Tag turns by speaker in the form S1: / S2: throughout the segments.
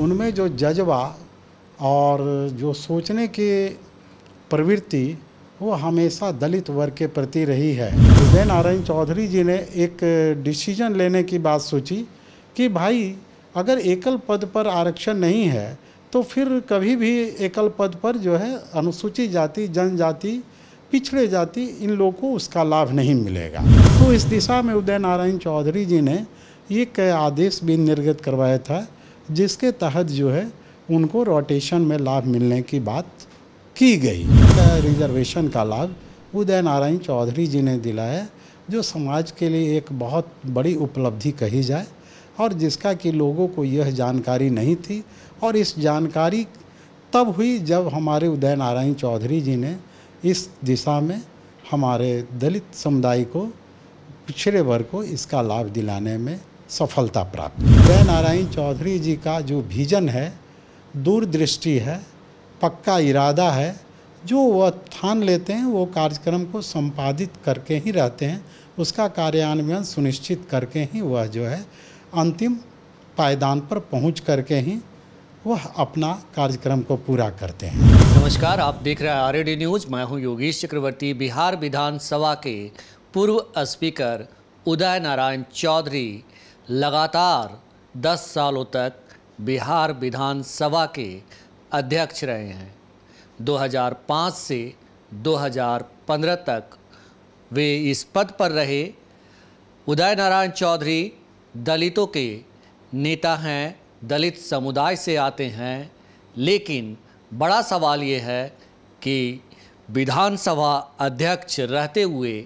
S1: उनमें जो जज्बा और जो सोचने की प्रवृत्ति वो हमेशा दलित वर्ग के प्रति रही है उदय नारायण चौधरी जी ने एक डिसीजन लेने की बात सोची कि भाई अगर एकल पद पर आरक्षण नहीं है तो फिर कभी भी एकल पद पर जो है अनुसूचित जाति जनजाति पिछड़े जाति इन लोगों को उसका लाभ नहीं मिलेगा तो इस दिशा में उदय नारायण चौधरी जी ने एक आदेश भी निर्गत करवाया था जिसके तहत जो है उनको रोटेशन में लाभ मिलने की बात की गई रिजर्वेशन का लाभ उदय नारायण चौधरी जी ने दिलाया जो समाज के लिए एक बहुत बड़ी उपलब्धि कही जाए और जिसका कि लोगों को यह जानकारी नहीं थी और इस जानकारी तब हुई जब हमारे उदय नारायण चौधरी जी ने इस दिशा में हमारे दलित समुदाय को पिछड़े वर्ग को इसका लाभ दिलाने में सफलता प्राप्त जय नारायण चौधरी जी का जो विजन है दूरदृष्टि है पक्का इरादा है जो वह ठान लेते हैं वो कार्यक्रम को संपादित करके ही रहते हैं उसका कार्यान्वयन सुनिश्चित करके ही वह जो है अंतिम पायदान पर पहुंच करके ही वह अपना कार्यक्रम को पूरा करते हैं
S2: नमस्कार आप देख रहे हैं आर न्यूज़ मैं हूं योगेश चक्रवर्ती बिहार विधानसभा के पूर्व स्पीकर उदय नारायण चौधरी लगातार 10 सालों तक बिहार विधानसभा के अध्यक्ष रहे हैं 2005 से 2015 तक वे इस पद पर रहे उदय नारायण चौधरी दलितों के नेता हैं दलित समुदाय से आते हैं लेकिन बड़ा सवाल ये है कि विधानसभा अध्यक्ष रहते हुए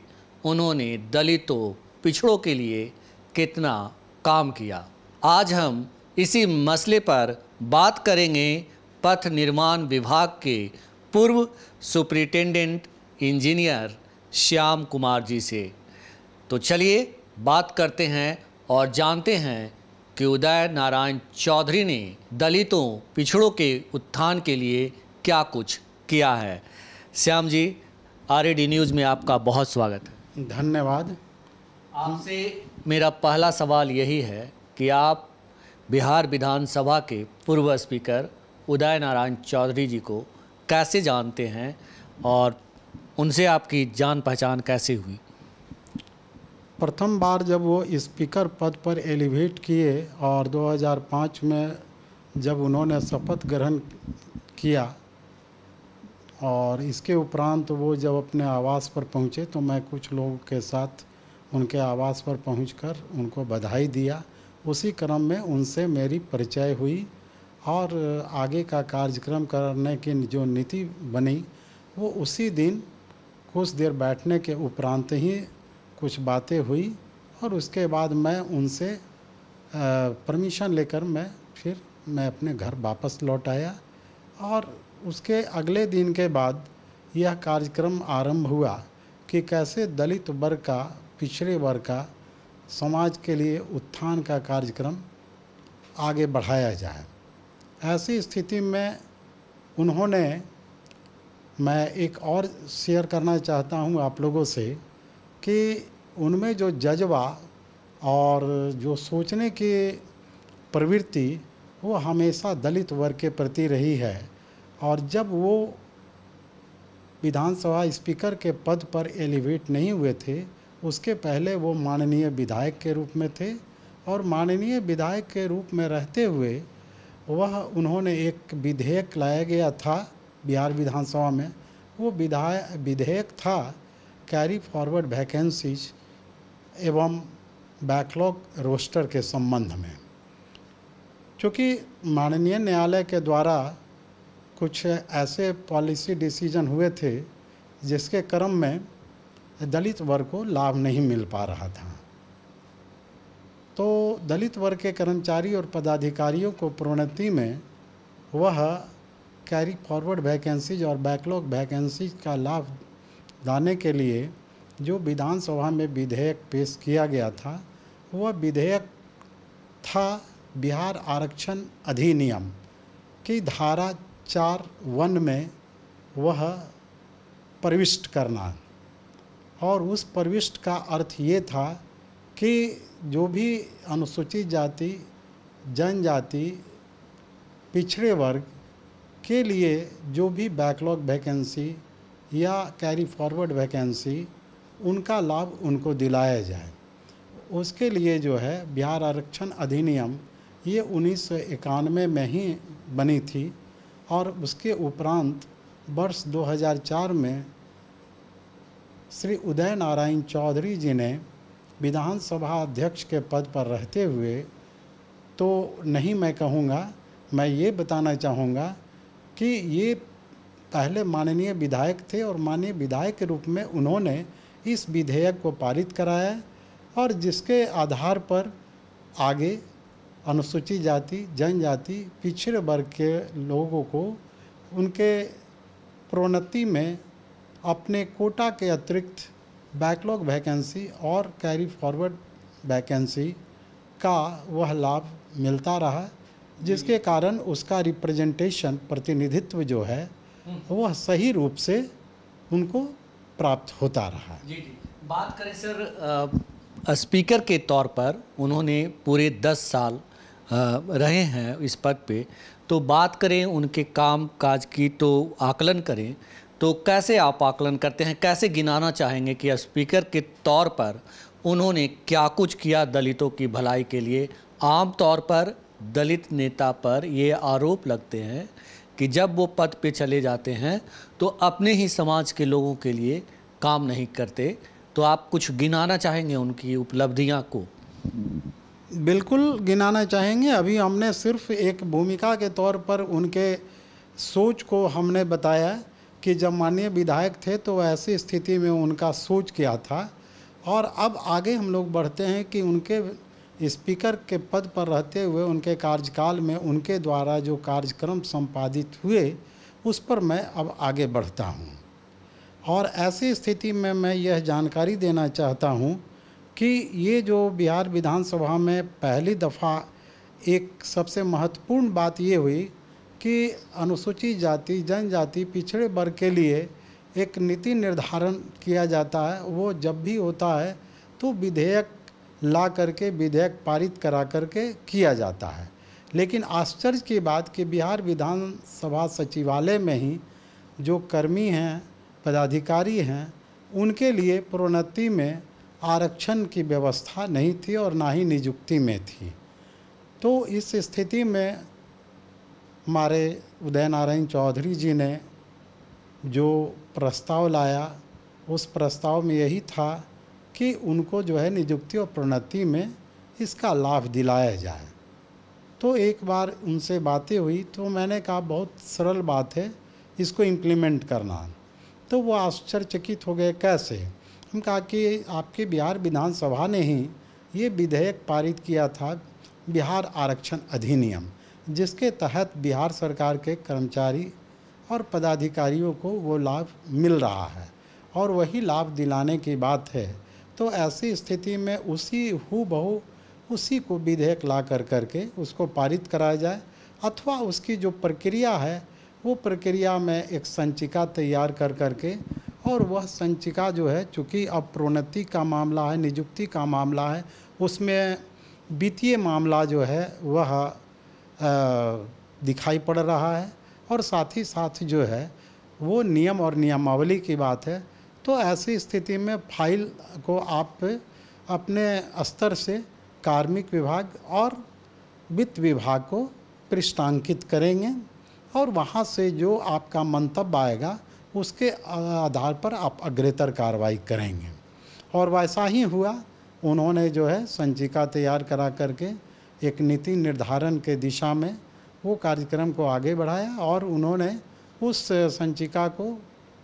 S2: उन्होंने दलितों पिछड़ों के लिए कितना काम किया आज हम इसी मसले पर बात करेंगे पथ निर्माण विभाग के पूर्व सुप्रिटेंडेंट इंजीनियर श्याम कुमार जी से तो चलिए बात करते हैं और जानते हैं कि उदय नारायण चौधरी ने दलितों पिछड़ों के उत्थान के लिए क्या कुछ किया है श्याम जी आर न्यूज़ में आपका बहुत स्वागत है धन्यवाद आपसे मेरा पहला सवाल यही है कि आप बिहार विधानसभा के पूर्व स्पीकर उदय नारायण चौधरी जी को कैसे जानते हैं और उनसे आपकी जान पहचान कैसे हुई
S1: प्रथम बार जब वो स्पीकर पद पर एलिवेट किए और 2005 में जब उन्होंने शपथ ग्रहण किया और इसके उपरांत वो जब अपने आवास पर पहुँचे तो मैं कुछ लोगों के साथ उनके आवास पर पहुंचकर उनको बधाई दिया उसी क्रम में उनसे मेरी परिचय हुई और आगे का कार्यक्रम करने की जो नीति बनी वो उसी दिन कुछ देर बैठने के उपरांत ही कुछ बातें हुई और उसके बाद मैं उनसे परमिशन लेकर मैं फिर मैं अपने घर वापस लौट आया और उसके अगले दिन के बाद यह कार्यक्रम आरंभ हुआ कि कैसे दलित वर्ग का पिछड़े वर्ग का समाज के लिए उत्थान का कार्यक्रम आगे बढ़ाया जाए ऐसी स्थिति में उन्होंने मैं एक और शेयर करना चाहता हूं आप लोगों से कि उनमें जो जज्बा और जो सोचने की प्रवृत्ति वो हमेशा दलित वर्ग के प्रति रही है और जब वो विधानसभा स्पीकर के पद पर एलिवेट नहीं हुए थे उसके पहले वो माननीय विधायक के रूप में थे और माननीय विधायक के रूप में रहते हुए वह उन्होंने एक विधेयक लाया गया था बिहार विधानसभा में वो विधाय विधेयक था कैरी फॉरवर्ड वैकेंसीज एवं बैकलॉग रोस्टर के संबंध में क्योंकि माननीय न्यायालय के द्वारा कुछ ऐसे पॉलिसी डिसीजन हुए थे जिसके क्रम में दलित वर्ग को लाभ नहीं मिल पा रहा था तो दलित वर्ग के कर्मचारी और पदाधिकारियों को प्रोन्नति में वह कैरी फॉरवर्ड वैकेंसीज और बैकलॉग वैकेंसीज का लाभ दाने के लिए जो विधानसभा में विधेयक पेश किया गया था वह विधेयक था बिहार आरक्षण अधिनियम की धारा चार वन में वह प्रविष्ट करना और उस प्रविष्ट का अर्थ ये था कि जो भी अनुसूचित जाति जनजाति पिछड़े वर्ग के लिए जो भी बैकलॉग वैकेंसी या कैरी फॉरवर्ड वैकेंसी उनका लाभ उनको दिलाया जाए उसके लिए जो है बिहार आरक्षण अधिनियम ये उन्नीस में ही बनी थी और उसके उपरांत वर्ष 2004 में श्री उदय नारायण चौधरी जी ने विधानसभा अध्यक्ष के पद पर रहते हुए तो नहीं मैं कहूँगा मैं ये बताना चाहूँगा कि ये पहले माननीय विधायक थे और माननीय विधायक के रूप में उन्होंने इस विधेयक को पारित कराया और जिसके आधार पर आगे अनुसूचित जाति जनजाति पिछड़े वर्ग के लोगों को उनके प्रोन्नति में अपने कोटा के अतिरिक्त बैकलॉग वैकेंसी और कैरी फॉरवर्ड वैकेंसी का वह लाभ मिलता रहा जिसके कारण उसका रिप्रेजेंटेशन प्रतिनिधित्व जो है हम्म। वह सही रूप से उनको
S2: प्राप्त होता रहा जी जी बात करें सर आ, स्पीकर के तौर पर उन्होंने पूरे दस साल आ, रहे हैं इस पद पे तो बात करें उनके काम काज की तो आकलन करें तो कैसे आप आकलन करते हैं कैसे गिनाना चाहेंगे कि स्पीकर के तौर पर उन्होंने क्या कुछ किया दलितों की भलाई के लिए आम तौर पर दलित नेता पर ये आरोप लगते हैं कि जब वो पद पे चले जाते हैं तो अपने ही समाज के लोगों के लिए काम नहीं करते तो आप कुछ गिनाना चाहेंगे उनकी उपलब्धियाँ को बिल्कुल गिनाना
S1: चाहेंगे अभी हमने सिर्फ एक भूमिका के तौर पर उनके सोच को हमने बताया कि जब माननीय विधायक थे तो ऐसी स्थिति में उनका सोच किया था और अब आगे हम लोग बढ़ते हैं कि उनके स्पीकर के पद पर रहते हुए उनके कार्यकाल में उनके द्वारा जो कार्यक्रम संपादित हुए उस पर मैं अब आगे बढ़ता हूँ और ऐसी स्थिति में मैं यह जानकारी देना चाहता हूँ कि ये जो बिहार विधानसभा में पहली दफ़ा एक सबसे महत्वपूर्ण बात ये हुई कि अनुसूचित जाति जनजाति पिछड़े वर्ग के लिए एक नीति निर्धारण किया जाता है वो जब भी होता है तो विधेयक ला करके विधेयक पारित करा करके किया जाता है लेकिन आश्चर्य की बात कि बिहार विधानसभा सचिवालय में ही जो कर्मी हैं पदाधिकारी हैं उनके लिए प्रोन्नति में आरक्षण की व्यवस्था नहीं थी और ना ही नियुक्ति में थी तो इस स्थिति में हमारे उदय नारायण चौधरी जी ने जो प्रस्ताव लाया उस प्रस्ताव में यही था कि उनको जो है निजुक्ति और प्रोन्नति में इसका लाभ दिलाया जाए तो एक बार उनसे बातें हुई तो मैंने कहा बहुत सरल बात है इसको इम्प्लीमेंट करना तो वो आश्चर्यचकित हो गए कैसे हम कहा कि आपके बिहार विधानसभा ने ही ये विधेयक पारित किया था बिहार आरक्षण अधिनियम जिसके तहत बिहार सरकार के कर्मचारी और पदाधिकारियों को वो लाभ मिल रहा है और वही लाभ दिलाने की बात है तो ऐसी स्थिति में उसी हु बहु उसी को विधेयक ला कर करके उसको पारित कराया जाए अथवा उसकी जो प्रक्रिया है वो प्रक्रिया में एक संचिका तैयार कर करके और वह संचिका जो है चूँकि अब प्रोन्नति का मामला है निजुक्ति का मामला है उसमें वित्तीय मामला जो है वह दिखाई पड़ रहा है और साथ ही साथ जो है वो नियम और नियमावली की बात है तो ऐसी स्थिति में फाइल को आप अपने स्तर से कार्मिक विभाग और वित्त विभाग को पृष्ठांकित करेंगे और वहाँ से जो आपका मंतव्य आएगा उसके आधार पर आप अग्रेतर कार्रवाई करेंगे और वैसा ही हुआ उन्होंने जो है संचिका तैयार करा करके एक नीति निर्धारण के दिशा में वो कार्यक्रम को आगे बढ़ाया और उन्होंने उस संचिका को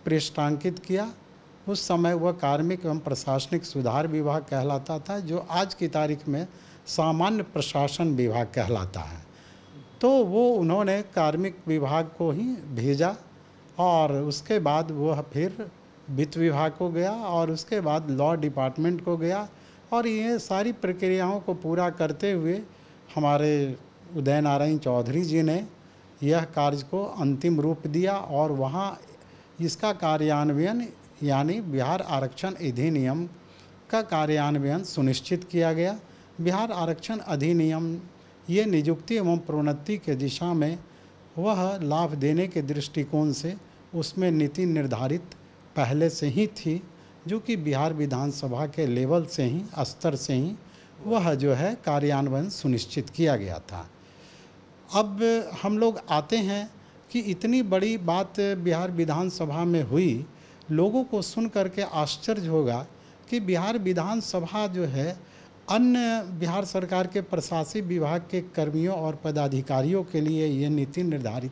S1: पृष्ठांकित किया उस समय वह कार्मिक एवं प्रशासनिक सुधार विभाग कहलाता था जो आज की तारीख में सामान्य प्रशासन विभाग कहलाता है तो वो उन्होंने कार्मिक विभाग को ही भेजा और उसके बाद वह फिर वित्त विभाग को गया और उसके बाद लॉ डिपार्टमेंट को गया और ये सारी प्रक्रियाओं को पूरा करते हुए हमारे उदय नारायण चौधरी जी ने यह कार्य को अंतिम रूप दिया और वहाँ इसका कार्यान्वयन यानी बिहार आरक्षण अधिनियम का कार्यान्वयन सुनिश्चित किया गया बिहार आरक्षण अधिनियम ये नियुक्ति एवं प्रोन्नति के दिशा में वह लाभ देने के दृष्टिकोण से उसमें नीति निर्धारित पहले से ही थी जो कि बिहार विधानसभा के लेवल से ही स्तर से ही वह जो है कार्यान्वयन सुनिश्चित किया गया था अब हम लोग आते हैं कि इतनी बड़ी बात बिहार विधानसभा में हुई लोगों को सुन कर के आश्चर्य होगा कि बिहार विधानसभा जो है अन्य बिहार सरकार के प्रशासनिक विभाग के कर्मियों और पदाधिकारियों के लिए ये नीति निर्धारित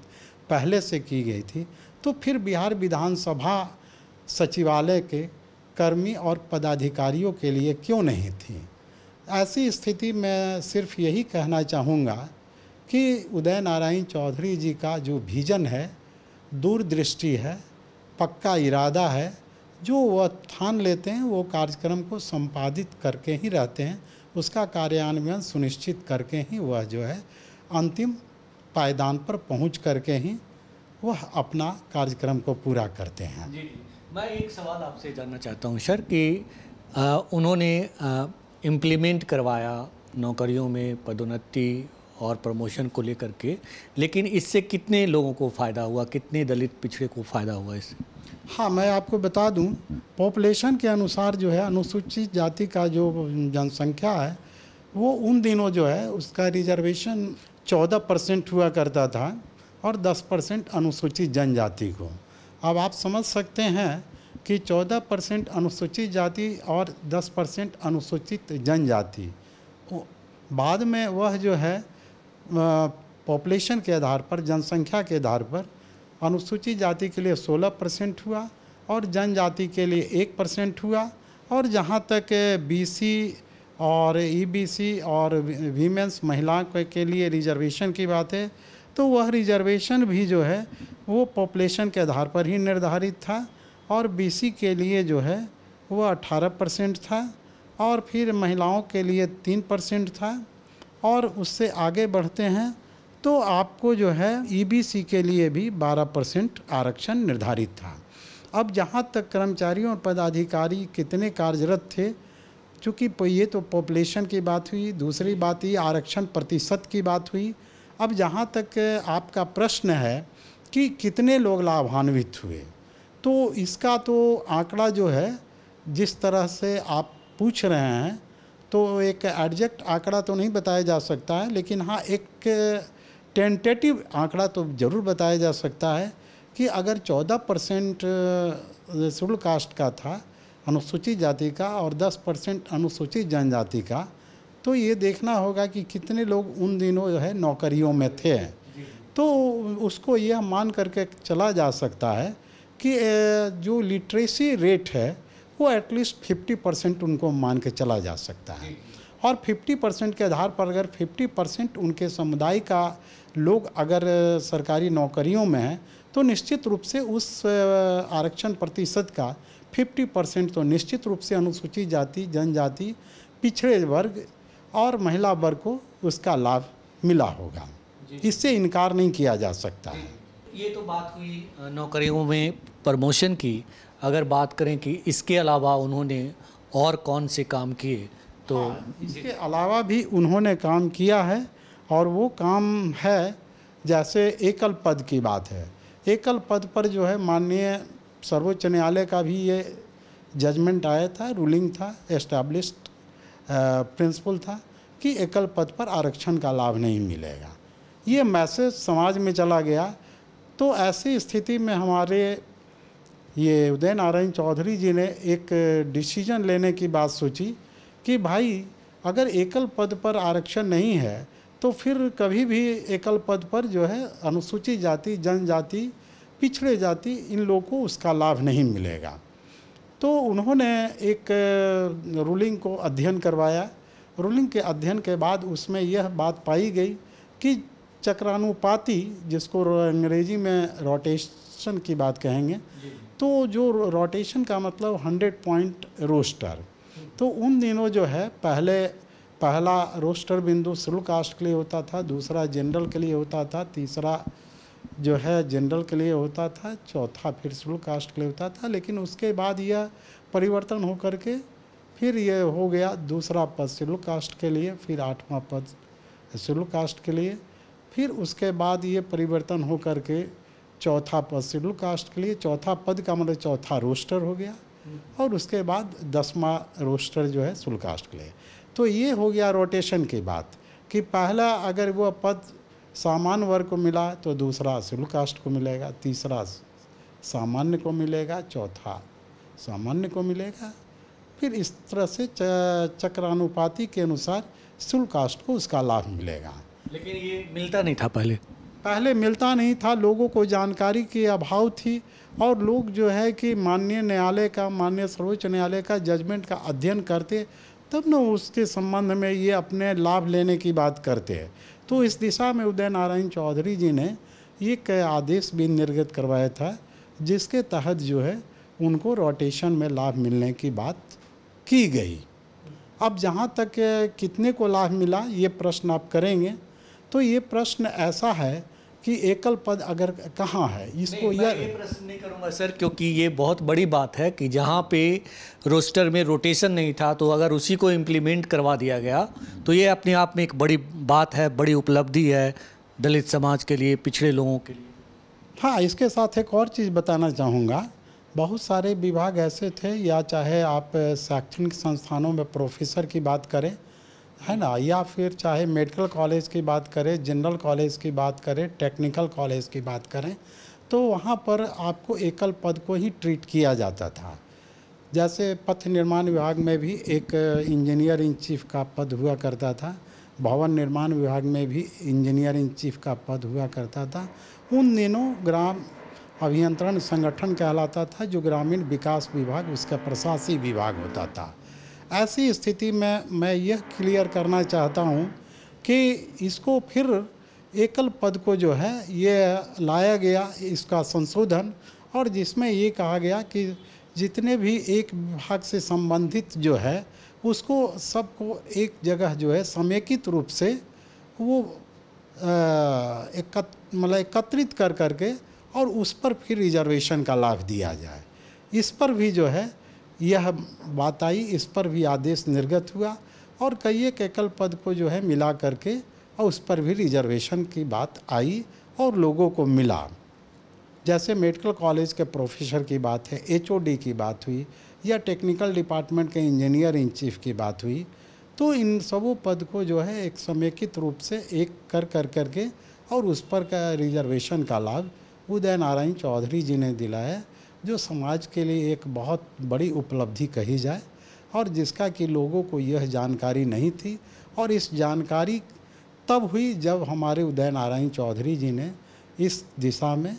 S1: पहले से की गई थी तो फिर बिहार विधानसभा सचिवालय के कर्मी और पदाधिकारियों के लिए क्यों नहीं थी ऐसी स्थिति में सिर्फ यही कहना चाहूँगा कि उदय नारायण चौधरी जी का जो भीजन है दूरदृष्टि है पक्का इरादा है जो वह ठान लेते हैं वो कार्यक्रम को संपादित करके ही रहते हैं उसका कार्यान्वयन सुनिश्चित करके ही वह जो है अंतिम पायदान पर पहुंच करके ही वह अपना
S2: कार्यक्रम को पूरा करते हैं जी मैं एक सवाल आपसे जानना चाहता हूं सर कि आ, उन्होंने आ, इम्प्लीमेंट करवाया नौकरियों में पदोन्नति और प्रमोशन को लेकर के लेकिन इससे कितने लोगों को फ़ायदा हुआ कितने दलित पिछड़े को फ़ायदा हुआ इससे
S1: हाँ मैं आपको बता दूं पॉपुलेशन के अनुसार जो है अनुसूचित जाति का जो जनसंख्या है वो उन दिनों जो है उसका रिजर्वेशन चौदह परसेंट हुआ करता था और दस परसेंट अनुसूचित जनजाति को अब आप समझ सकते हैं कि 14 परसेंट अनुसूचित जाति और 10 परसेंट अनुसूचित जनजाति बाद में वह जो है पॉपुलेशन के आधार पर जनसंख्या के आधार पर अनुसूचित जाति के लिए 16 परसेंट हुआ और जनजाति के लिए एक परसेंट हुआ और जहाँ तक बीसी और ईबीसी e और वीमेंस महिलाओं के लिए रिजर्वेशन की बात है तो वह रिजर्वेशन भी जो है वो पॉपुलेशन के आधार पर ही निर्धारित था और बीसी के लिए जो है वह अट्ठारह परसेंट था और फिर महिलाओं के लिए तीन परसेंट था और उससे आगे बढ़ते हैं तो आपको जो है ईबीसी e के लिए भी बारह परसेंट आरक्षण निर्धारित था अब जहाँ तक कर्मचारियों और पदाधिकारी कितने कार्यरत थे चूँकि ये तो पॉपुलेशन की बात हुई दूसरी बात ये आरक्षण प्रतिशत की बात हुई अब जहाँ तक आपका प्रश्न है कि कितने लोग लाभान्वित हुए तो इसका तो आंकड़ा जो है जिस तरह से आप पूछ रहे हैं तो एक एडजेक्ट आंकड़ा तो नहीं बताया जा सकता है लेकिन हाँ एक टेंटेटिव आंकड़ा तो ज़रूर बताया जा सकता है कि अगर 14 परसेंट शेड्यूल कास्ट का था अनुसूचित जाति का और 10 परसेंट अनुसूचित जनजाति का तो ये देखना होगा कि कितने लोग उन दिनों जो है नौकरियों में थे तो उसको यह मान करके चला जा सकता है कि जो लिटरेसी रेट है वो एटलीस्ट फिफ्टी परसेंट उनको मान के चला जा सकता है और 50 परसेंट के आधार पर अगर 50 परसेंट उनके समुदाय का लोग अगर सरकारी नौकरियों में हैं तो निश्चित रूप से उस आरक्षण प्रतिशत का 50 परसेंट तो निश्चित रूप से अनुसूचित जाति जनजाति पिछड़े वर्ग और महिला वर्ग को उसका लाभ
S2: मिला होगा इससे इनकार नहीं किया जा सकता है ये तो बात हुई नौकरियों में प्रमोशन की अगर बात करें कि इसके अलावा उन्होंने और कौन से काम किए तो हाँ,
S1: इसके अलावा भी उन्होंने काम किया है और वो काम है जैसे एकल पद की बात है एकल पद पर जो है माननीय सर्वोच्च न्यायालय का भी ये जजमेंट आया था रूलिंग था एस्टैब्लिश्ड प्रिंसिपल था कि एकल पद पर आरक्षण का लाभ नहीं मिलेगा ये मैसेज समाज में चला गया तो ऐसी स्थिति में हमारे ये उदय नारायण चौधरी जी ने एक डिसीजन लेने की बात सोची कि भाई अगर एकल पद पर आरक्षण नहीं है तो फिर कभी भी एकल पद पर जो है अनुसूचित जाति जनजाति पिछड़े जाति इन लोगों को उसका लाभ नहीं मिलेगा तो उन्होंने एक रूलिंग को अध्ययन करवाया रूलिंग के अध्ययन के बाद उसमें यह बात पाई गई कि चक्रानुपाती जिसको अंग्रेजी में रोटेशन की बात कहेंगे तो जो रोटेशन का मतलब हंड्रेड पॉइंट रोस्टर तो उन दिनों जो है पहले पहला रोस्टर बिंदु सुल कास्ट के लिए होता था दूसरा जनरल के लिए होता था तीसरा जो है जनरल के लिए होता था चौथा फिर शुल्क कास्ट के लिए होता था लेकिन उसके बाद यह परिवर्तन हो करके के फिर यह हो गया दूसरा पद शुल्क कास्ट के लिए फिर आठवां पद शुल्क कास्ट के लिए फिर उसके बाद ये परिवर्तन हो करके के चौथा पद शेड्यूल कास्ट के लिए चौथा पद का मतलब चौथा रोस्टर हो गया और उसके बाद दसवा रोस्टर जो है शुल्क कास्ट के लिए तो ये हो गया रोटेशन की बात कि पहला अगर वह पद सामान्य वर्ग को मिला तो दूसरा शुल्क कास्ट को मिलेगा तीसरा सामान्य को मिलेगा चौथा सामान्य को मिलेगा फिर इस तरह से चक्रानुपाति के अनुसार शुल्क कास्ट को उसका लाभ मिलेगा
S2: लेकिन ये मिलता नहीं था पहले
S1: पहले मिलता नहीं था लोगों को जानकारी की अभाव थी और लोग जो है कि माननीय न्यायालय का माननीय सर्वोच्च न्यायालय का जजमेंट का अध्ययन करते तब न उसके संबंध में ये अपने लाभ लेने की बात करते हैं तो इस दिशा में उदय नारायण चौधरी जी ने एक आदेश भी निर्गत करवाया था जिसके तहत जो है उनको रोटेशन में लाभ मिलने की बात की गई अब जहाँ तक कितने को लाभ मिला ये प्रश्न आप करेंगे तो ये प्रश्न ऐसा है कि एकल पद अगर कहाँ है इसको यह ये प्रश्न
S2: नहीं करूँगा सर क्योंकि ये बहुत बड़ी बात है कि जहाँ पे रोस्टर में रोटेशन नहीं था तो अगर उसी को इम्प्लीमेंट करवा दिया गया तो ये अपने आप में एक बड़ी बात है बड़ी उपलब्धि है दलित समाज के लिए पिछड़े लोगों के लिए हाँ इसके साथ एक और चीज़
S1: बताना चाहूँगा बहुत सारे विभाग ऐसे थे या चाहे आप शैक्षणिक संस्थानों में प्रोफेसर की बात करें है ना या फिर चाहे मेडिकल कॉलेज की बात करें जनरल कॉलेज की बात करें टेक्निकल कॉलेज की बात करें तो वहाँ पर आपको एकल पद को ही ट्रीट किया जाता था जैसे पथ निर्माण विभाग में भी एक इंजीनियर इन चीफ का पद हुआ करता था भवन निर्माण विभाग में भी इंजीनियर इन चीफ का पद हुआ करता था उन दिनों ग्राम अभियंत्रण संगठन कहलाता था जो ग्रामीण विकास विभाग उसका प्रशासी विभाग होता था ऐसी स्थिति में मैं यह क्लियर करना चाहता हूँ कि इसको फिर एकल पद को जो है ये लाया गया इसका संशोधन और जिसमें ये कहा गया कि जितने भी एक विभाग से संबंधित जो है उसको सबको एक जगह जो है समेकित रूप से वो एकत मतलब एकत्रित कर करके और उस पर फिर रिजर्वेशन का लाभ दिया जाए इस पर भी जो है यह बात आई इस पर भी आदेश निर्गत हुआ और कई एक एकल पद को जो है मिला करके और उस पर भी रिजर्वेशन की बात आई और लोगों को मिला जैसे मेडिकल कॉलेज के प्रोफेसर की बात है एचओडी की बात हुई या टेक्निकल डिपार्टमेंट के इंजीनियर इन चीफ की बात हुई तो इन सबों पद को जो है एक समेकित रूप से एक कर कर करके और उस पर का रिजर्वेशन का लाभ उदय नारायण चौधरी जी ने दिलाया जो समाज के लिए एक बहुत बड़ी उपलब्धि कही जाए और जिसका कि लोगों को यह जानकारी नहीं थी और इस जानकारी तब हुई जब हमारे उदय नारायण चौधरी जी ने इस दिशा में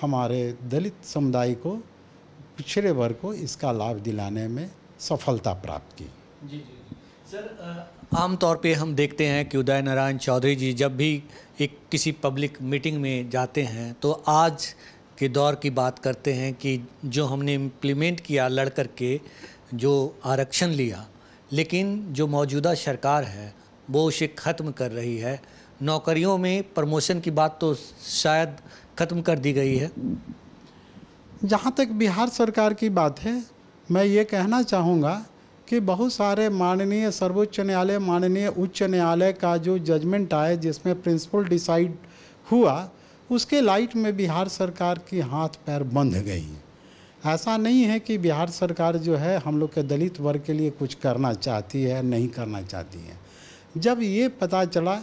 S1: हमारे दलित समुदाय को पिछड़े वर्ग को इसका लाभ दिलाने में सफलता प्राप्त की
S2: जी जी सर आमतौर पे हम देखते हैं कि उदय नारायण चौधरी जी जब भी एक किसी पब्लिक मीटिंग में जाते हैं तो आज के दौर की बात करते हैं कि जो हमने इम्प्लीमेंट किया लड़ कर के जो आरक्षण लिया लेकिन जो मौजूदा सरकार है वो उसे ख़त्म कर रही है नौकरियों में प्रमोशन की बात तो शायद ख़त्म कर दी गई है
S1: जहाँ तक बिहार सरकार की बात है मैं ये कहना चाहूँगा कि बहुत सारे माननीय सर्वोच्च न्यायालय माननीय उच्च न्यायालय का जो जजमेंट आए जिसमें प्रिंसिपल डिसाइड हुआ उसके लाइट में बिहार सरकार की हाथ पैर बंध गई ऐसा नहीं है कि बिहार सरकार जो है हम लोग के दलित वर्ग के लिए कुछ करना चाहती है नहीं करना चाहती है जब ये पता चला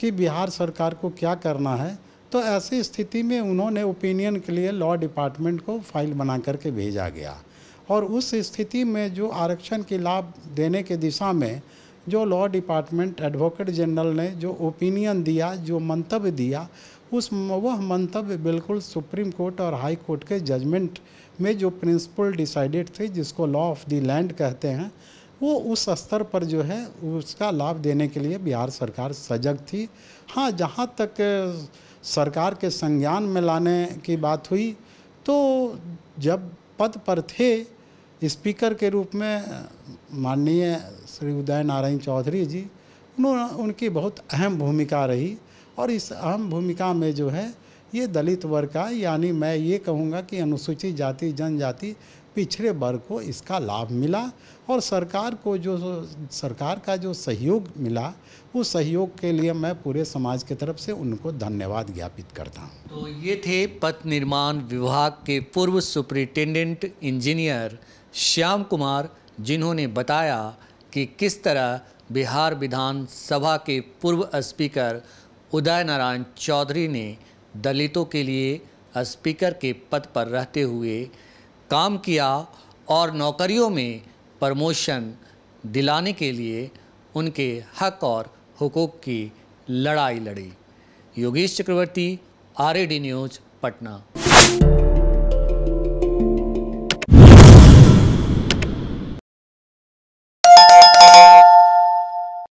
S1: कि बिहार सरकार को क्या करना है तो ऐसी स्थिति में उन्होंने ओपिनियन के लिए लॉ डिपार्टमेंट को फाइल बना करके भेजा गया और उस स्थिति में जो आरक्षण के लाभ देने के दिशा में जो लॉ डिपार्टमेंट एडवोकेट जनरल ने जो ओपिनियन दिया जो मंतव्य दिया उस वह मंतव्य बिल्कुल सुप्रीम कोर्ट और हाई कोर्ट के जजमेंट में जो प्रिंसिपल डिसाइडेड थे जिसको लॉ ऑफ दी लैंड कहते हैं वो उस स्तर पर जो है उसका लाभ देने के लिए बिहार सरकार सजग थी हाँ जहाँ तक सरकार के संज्ञान में लाने की बात हुई तो जब पद पर थे स्पीकर के रूप में माननीय श्री उदय नारायण चौधरी जी उन्होंने उनकी बहुत अहम भूमिका रही और इस अहम भूमिका में जो है ये दलित वर्ग का यानी मैं ये कहूँगा कि अनुसूचित जाति जनजाति पिछड़े वर्ग को इसका लाभ मिला और सरकार को जो सरकार का जो सहयोग मिला उस सहयोग के लिए मैं पूरे समाज की तरफ से उनको धन्यवाद ज्ञापित करता हूँ
S2: तो ये थे पथ निर्माण विभाग के पूर्व सुप्रिंटेंडेंट इंजीनियर श्याम कुमार जिन्होंने बताया कि किस तरह बिहार विधानसभा के पूर्व स्पीकर उदय नारायण चौधरी ने दलितों के लिए स्पीकर के पद पर रहते हुए काम किया और नौकरियों में प्रमोशन दिलाने के लिए उनके हक और हुकूक की लड़ाई लड़ी योगेश चक्रवर्ती आर न्यूज़ पटना